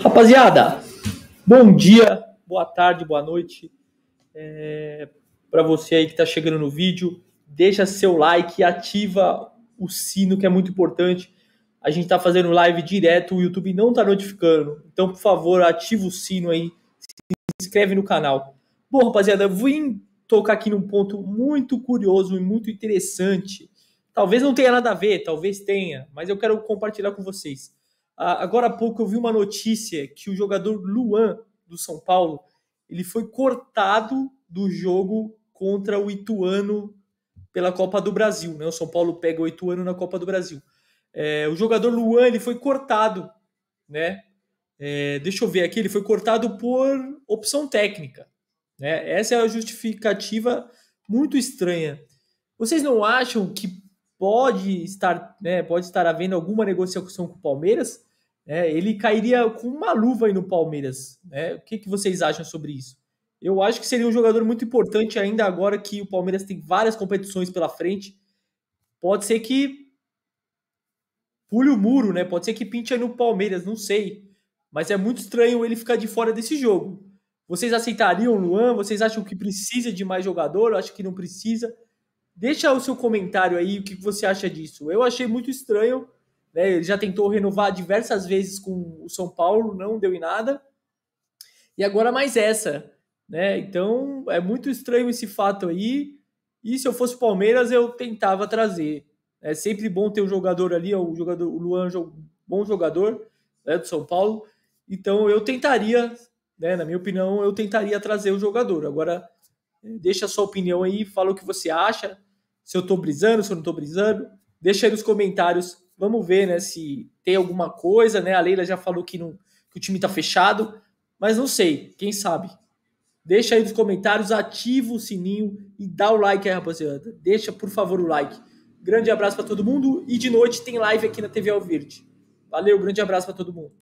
Rapaziada, bom dia, boa tarde, boa noite. É, para você aí que está chegando no vídeo, deixa seu like, ativa o sino que é muito importante. A gente está fazendo live direto, o YouTube não está notificando. Então, por favor, ativa o sino aí, se inscreve no canal. Bom, rapaziada, eu vim tocar aqui num ponto muito curioso e muito interessante. Talvez não tenha nada a ver, talvez tenha, mas eu quero compartilhar com vocês. Ah, agora há pouco eu vi uma notícia que o jogador Luan, do São Paulo, ele foi cortado do jogo contra o Ituano pela Copa do Brasil. Né? O São Paulo pega o Ituano na Copa do Brasil. É, o jogador Luan ele foi cortado, né? É, deixa eu ver aqui, ele foi cortado por opção técnica. Né? Essa é a justificativa muito estranha. Vocês não acham que pode estar, né, pode estar havendo alguma negociação com o Palmeiras? É, ele cairia com uma luva aí no Palmeiras. Né? O que, que vocês acham sobre isso? Eu acho que seria um jogador muito importante ainda agora que o Palmeiras tem várias competições pela frente. Pode ser que pule o muro, né? Pode ser que pinte aí no Palmeiras, não sei. Mas é muito estranho ele ficar de fora desse jogo. Vocês aceitariam o Luan? Vocês acham que precisa de mais jogador? Eu acho que não precisa. Deixa o seu comentário aí, o que você acha disso. Eu achei muito estranho né? Ele já tentou renovar diversas vezes com o São Paulo, não deu em nada. E agora mais essa. Né? Então é muito estranho esse fato aí. E se eu fosse Palmeiras, eu tentava trazer. É sempre bom ter um jogador ali, o jogador, o Luan, bom jogador né, do São Paulo. Então eu tentaria, né, na minha opinião, eu tentaria trazer o jogador. Agora deixa a sua opinião aí, fala o que você acha, se eu tô brisando, se eu não tô brisando. Deixa aí nos comentários Vamos ver, né, se tem alguma coisa, né? A Leila já falou que, não, que o time tá fechado, mas não sei, quem sabe. Deixa aí nos comentários, ativa o sininho e dá o like aí, rapaziada. Deixa, por favor, o like. Grande abraço para todo mundo e de noite tem live aqui na TV Alverde. Valeu, grande abraço para todo mundo.